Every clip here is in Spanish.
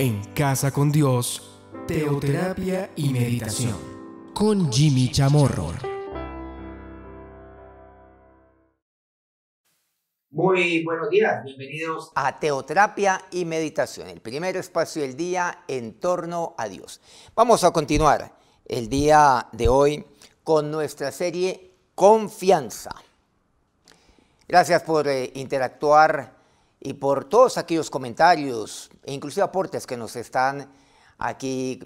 en Casa con Dios, Teoterapia y Meditación, con Jimmy Chamorro. Muy buenos días, bienvenidos a Teoterapia y Meditación, el primer espacio del día en torno a Dios. Vamos a continuar el día de hoy con nuestra serie Confianza. Gracias por eh, interactuar y por todos aquellos comentarios e inclusive aportes que nos están aquí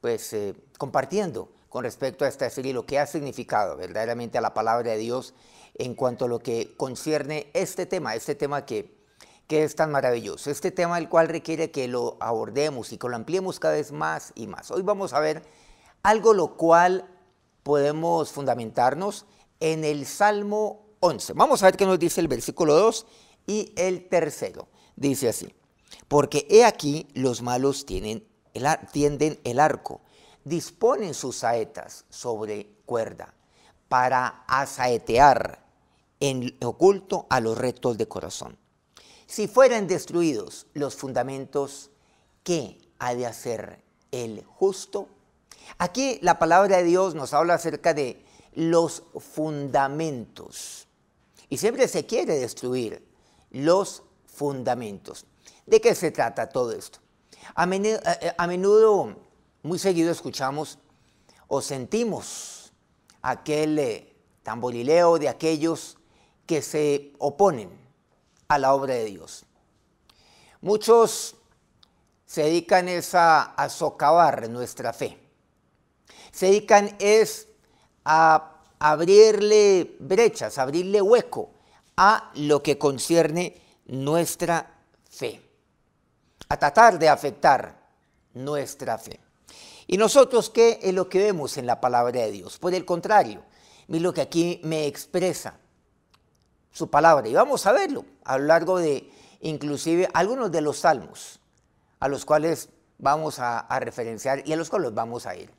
pues, eh, compartiendo con respecto a esta serie, lo que ha significado verdaderamente a la palabra de Dios en cuanto a lo que concierne este tema, este tema que, que es tan maravilloso, este tema el cual requiere que lo abordemos y que lo ampliemos cada vez más y más. Hoy vamos a ver algo lo cual podemos fundamentarnos en el Salmo 11. Vamos a ver qué nos dice el versículo 2 y el tercero dice así, porque he aquí los malos tienen tienden el arco, disponen sus saetas sobre cuerda para asaetear en oculto a los rectos de corazón. Si fueran destruidos los fundamentos, ¿qué ha de hacer el justo? Aquí la palabra de Dios nos habla acerca de los fundamentos. Y siempre se quiere destruir los fundamentos. ¿De qué se trata todo esto? A eh, eh, menudo, muy seguido escuchamos o sentimos aquel eh, tamborileo de aquellos que se oponen a la obra de Dios. Muchos se dedican es a, a socavar nuestra fe. Se dedican es a abrirle brechas, abrirle hueco a lo que concierne nuestra fe, a tratar de afectar nuestra fe. ¿Y nosotros qué es lo que vemos en la palabra de Dios? Por el contrario, mira lo que aquí me expresa su palabra. Y vamos a verlo a lo largo de inclusive algunos de los salmos a los cuales vamos a referenciar y a los cuales vamos a ir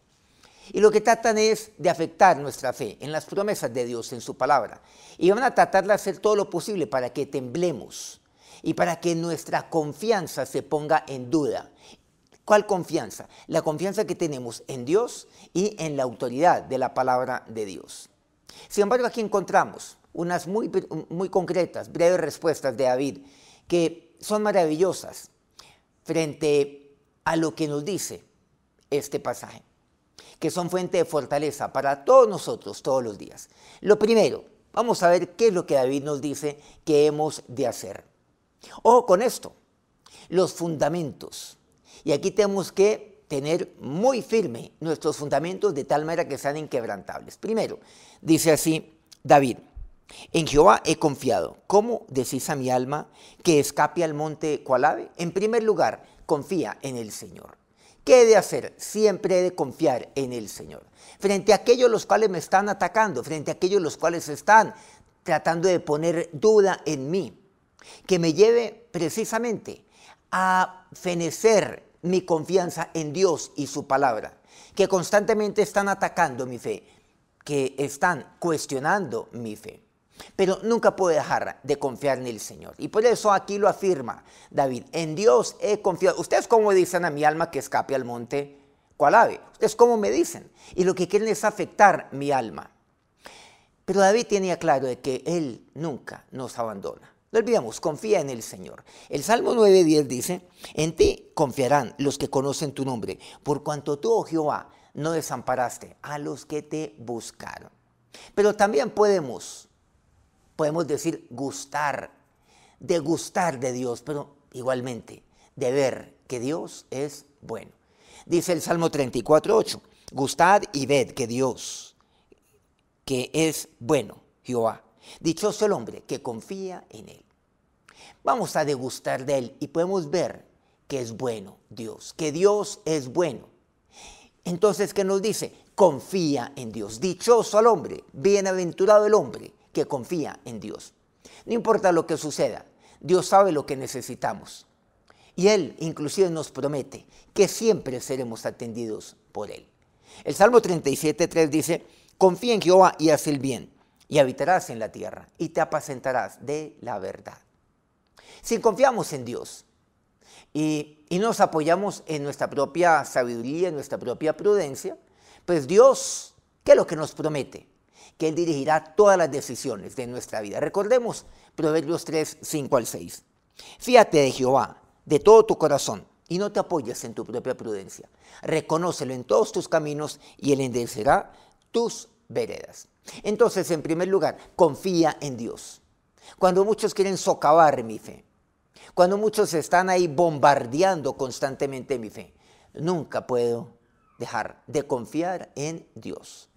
y lo que tratan es de afectar nuestra fe en las promesas de Dios, en su palabra. Y van a tratar de hacer todo lo posible para que temblemos y para que nuestra confianza se ponga en duda. ¿Cuál confianza? La confianza que tenemos en Dios y en la autoridad de la palabra de Dios. Sin embargo, aquí encontramos unas muy, muy concretas, breves respuestas de David que son maravillosas frente a lo que nos dice este pasaje que son fuente de fortaleza para todos nosotros todos los días. Lo primero, vamos a ver qué es lo que David nos dice que hemos de hacer. Ojo con esto, los fundamentos. Y aquí tenemos que tener muy firme nuestros fundamentos de tal manera que sean inquebrantables. Primero, dice así David, en Jehová he confiado. ¿Cómo decís a mi alma que escape al monte cual En primer lugar, confía en el Señor. ¿Qué he de hacer? Siempre he de confiar en el Señor. Frente a aquellos los cuales me están atacando, frente a aquellos los cuales están tratando de poner duda en mí, que me lleve precisamente a fenecer mi confianza en Dios y su palabra, que constantemente están atacando mi fe, que están cuestionando mi fe. Pero nunca puedo dejar de confiar en el Señor. Y por eso aquí lo afirma David, en Dios he confiado. Ustedes como dicen a mi alma que escape al monte, cual ave? Ustedes cómo me dicen. Y lo que quieren es afectar mi alma. Pero David tenía claro de que Él nunca nos abandona. No olvidemos, confía en el Señor. El Salmo 9.10 dice, en ti confiarán los que conocen tu nombre, por cuanto tú, oh Jehová, no desamparaste a los que te buscaron. Pero también podemos podemos decir gustar, de gustar de Dios, pero igualmente de ver que Dios es bueno. Dice el Salmo 34, 8, gustad y ved que Dios, que es bueno, Jehová. Dichoso el hombre que confía en él. Vamos a degustar de él y podemos ver que es bueno Dios, que Dios es bueno. Entonces, ¿qué nos dice? Confía en Dios. Dichoso al hombre, bienaventurado el hombre que confía en Dios. No importa lo que suceda, Dios sabe lo que necesitamos. Y Él inclusive nos promete que siempre seremos atendidos por Él. El Salmo 37.3 dice, confía en Jehová y haz el bien, y habitarás en la tierra, y te apacentarás de la verdad. Si confiamos en Dios y, y nos apoyamos en nuestra propia sabiduría, en nuestra propia prudencia, pues Dios, ¿qué es lo que nos promete? que Él dirigirá todas las decisiones de nuestra vida. Recordemos Proverbios 3, 5 al 6. Fíate de Jehová de todo tu corazón y no te apoyes en tu propia prudencia. Reconócelo en todos tus caminos y Él enderezará tus veredas. Entonces, en primer lugar, confía en Dios. Cuando muchos quieren socavar mi fe, cuando muchos están ahí bombardeando constantemente mi fe, nunca puedo dejar de confiar en Dios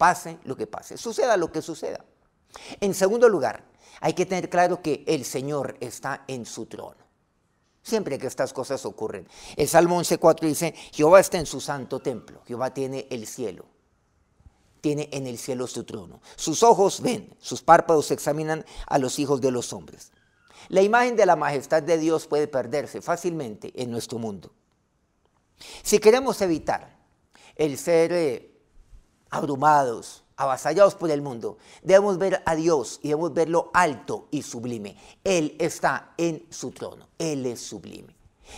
pase lo que pase, suceda lo que suceda. En segundo lugar, hay que tener claro que el Señor está en su trono. Siempre que estas cosas ocurren. El Salmo 11.4 dice, Jehová está en su santo templo, Jehová tiene el cielo, tiene en el cielo su trono. Sus ojos ven, sus párpados examinan a los hijos de los hombres. La imagen de la majestad de Dios puede perderse fácilmente en nuestro mundo. Si queremos evitar el ser eh, abrumados, avasallados por el mundo. Debemos ver a Dios y debemos verlo alto y sublime. Él está en su trono, Él es sublime.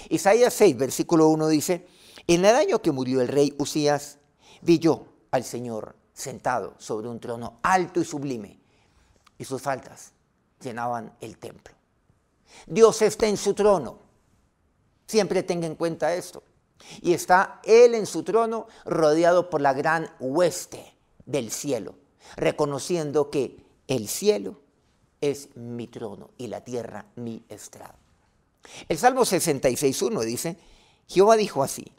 Isaías 6, versículo 1 dice, en el año que murió el rey Usías, vi yo al Señor sentado sobre un trono alto y sublime, y sus faltas llenaban el templo. Dios está en su trono. Siempre tenga en cuenta esto. Y está Él en su trono rodeado por la gran hueste del cielo, reconociendo que el cielo es mi trono y la tierra mi estrado. El Salmo 66.1 dice, Jehová dijo así,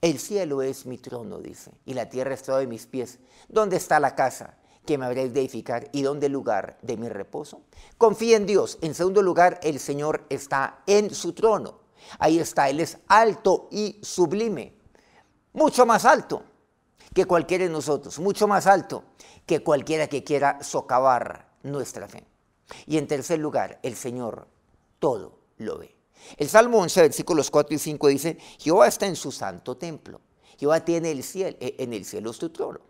el cielo es mi trono, dice, y la tierra está de mis pies. ¿Dónde está la casa que me habréis de edificar y dónde el lugar de mi reposo? Confía en Dios. En segundo lugar, el Señor está en su trono. Ahí está, Él es alto y sublime, mucho más alto que cualquiera de nosotros, mucho más alto que cualquiera que quiera socavar nuestra fe. Y en tercer lugar, el Señor todo lo ve. El Salmo 11, versículos 4 y 5 dice, Jehová está en su santo templo, Jehová tiene el cielo, eh, en el cielo su trono,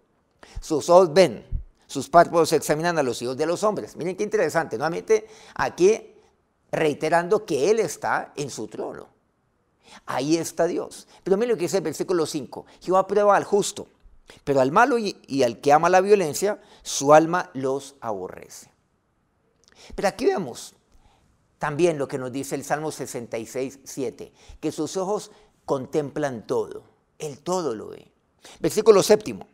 sus ojos ven, sus párpados examinan a los hijos de los hombres. Miren qué interesante, nuevamente aquí reiterando que Él está en su trono. Ahí está Dios. Pero mire lo que dice el versículo 5. Jehová prueba al justo, pero al malo y, al que ama la violencia, su alma los aborrece. Pero aquí vemos también lo que nos dice el Salmo 66, 7, que sus ojos contemplan todo, Él todo lo ve. Versículo séptimo,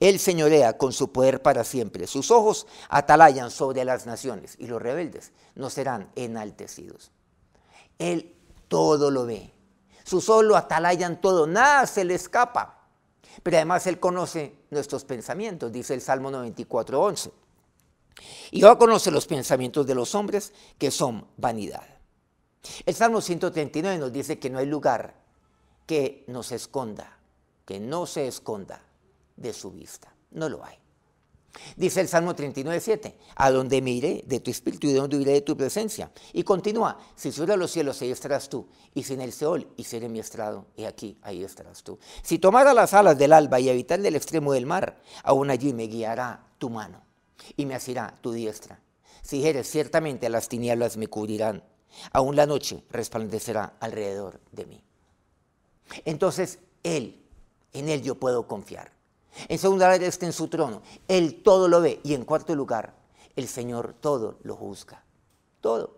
él señorea con su poder para siempre. Sus ojos atalayan sobre las naciones y los rebeldes no serán enaltecidos. Él todo lo ve. Sus ojos lo atalayan todo, nada se le escapa. Pero además Él conoce nuestros pensamientos, dice el Salmo 94.11. Y yo conoce los pensamientos de los hombres que son vanidad. El Salmo 139 nos dice que no hay lugar que nos esconda, que no se esconda de su vista. No lo hay. Dice el Salmo 7, a donde me iré de tu espíritu y de donde iré de tu presencia. Y continúa, si subo a los cielos, ahí estarás tú, y si en el Seol seré mi estrado, y aquí, ahí estarás tú. Si tomara las alas del alba y habitar del extremo del mar, aún allí me guiará tu mano, y me asirá tu diestra. Si eres ciertamente las tinieblas me cubrirán, aún la noche resplandecerá alrededor de mí. Entonces, Él, en Él yo puedo confiar. En segunda lugar está en su trono. Él todo lo ve. Y en cuarto lugar, el Señor todo lo juzga. Todo.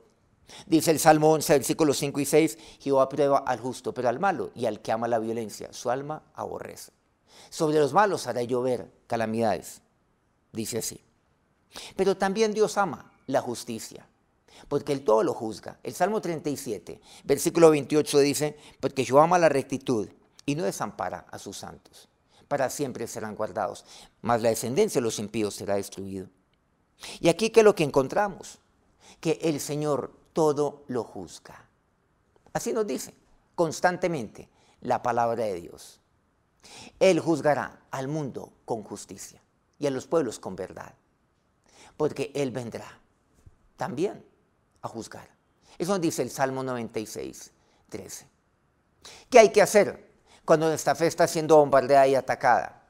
Dice el Salmo 11, versículos 5 y 6, Jehová prueba al justo, pero al malo y al que ama la violencia, su alma aborrece. Sobre los malos hará llover calamidades. Dice así. Pero también Dios ama la justicia, porque Él todo lo juzga. El Salmo 37, versículo 28 dice, porque Jehová ama la rectitud y no desampara a sus santos para siempre serán guardados, mas la descendencia de los impíos será destruida, Y aquí que lo que encontramos, que el Señor todo lo juzga. Así nos dice constantemente la palabra de Dios. Él juzgará al mundo con justicia y a los pueblos con verdad, porque Él vendrá también a juzgar. Eso nos dice el Salmo 96, 13. ¿Qué hay que hacer cuando nuestra fe está siendo bombardeada y atacada,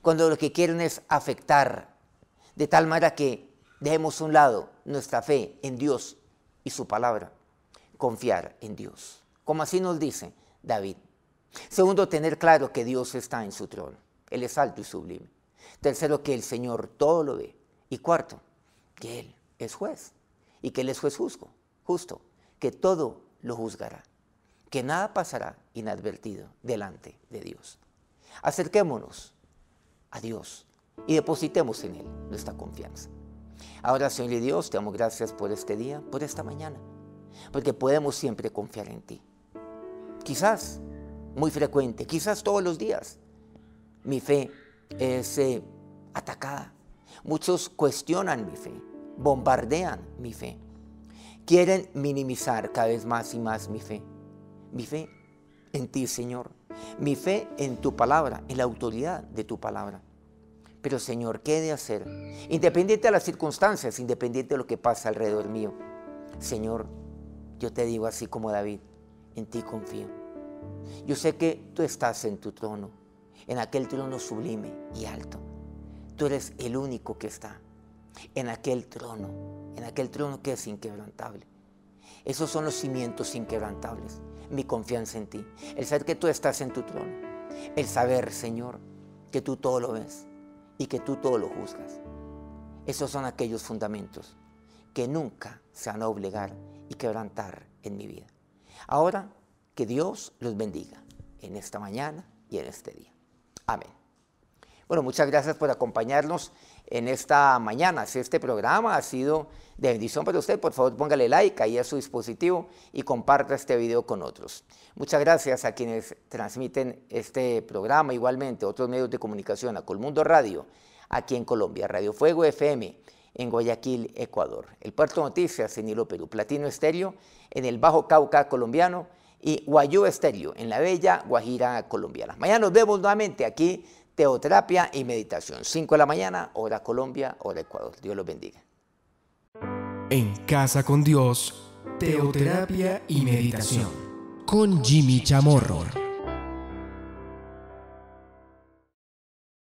cuando lo que quieren es afectar, de tal manera que dejemos a un lado nuestra fe en Dios y su palabra, confiar en Dios, como así nos dice David. Segundo, tener claro que Dios está en su trono, Él es alto y sublime. Tercero, que el Señor todo lo ve. Y cuarto, que Él es juez y que Él es juez justo, justo que todo lo juzgará que nada pasará inadvertido delante de Dios. Acerquémonos a Dios y depositemos en Él nuestra confianza. Ahora, Señor y Dios, te damos gracias por este día, por esta mañana, porque podemos siempre confiar en ti. Quizás muy frecuente, quizás todos los días, mi fe es eh, atacada. Muchos cuestionan mi fe, bombardean mi fe, quieren minimizar cada vez más y más mi fe mi fe en ti, Señor, mi fe en tu palabra, en la autoridad de tu palabra. Pero, Señor, ¿qué he de hacer? Independiente de las circunstancias, independiente de lo que pasa alrededor mío. Señor, yo te digo así como David, en ti confío. Yo sé que tú estás en tu trono, en aquel trono sublime y alto. Tú eres el único que está en aquel trono, en aquel trono que es inquebrantable. Esos son los cimientos inquebrantables. Mi confianza en ti. El saber que tú estás en tu trono. El saber, Señor, que tú todo lo ves y que tú todo lo juzgas. Esos son aquellos fundamentos que nunca se van a obligar y quebrantar en mi vida. Ahora, que Dios los bendiga en esta mañana y en este día. Amén. Bueno, muchas gracias por acompañarnos en esta mañana. Si este programa ha sido de bendición para usted, por favor póngale like ahí a su dispositivo y comparta este video con otros. Muchas gracias a quienes transmiten este programa, igualmente otros medios de comunicación, a Colmundo Radio, aquí en Colombia, Radio Fuego FM, en Guayaquil, Ecuador, El Puerto Noticias en Hilo Perú, Platino Estéreo en el Bajo Cauca colombiano y Guayú Estéreo en la bella Guajira colombiana. Mañana nos vemos nuevamente aquí teoterapia y meditación. 5 de la mañana, hora Colombia, hora Ecuador. Dios los bendiga. En casa con Dios, teoterapia y meditación. Con Jimmy Chamorro.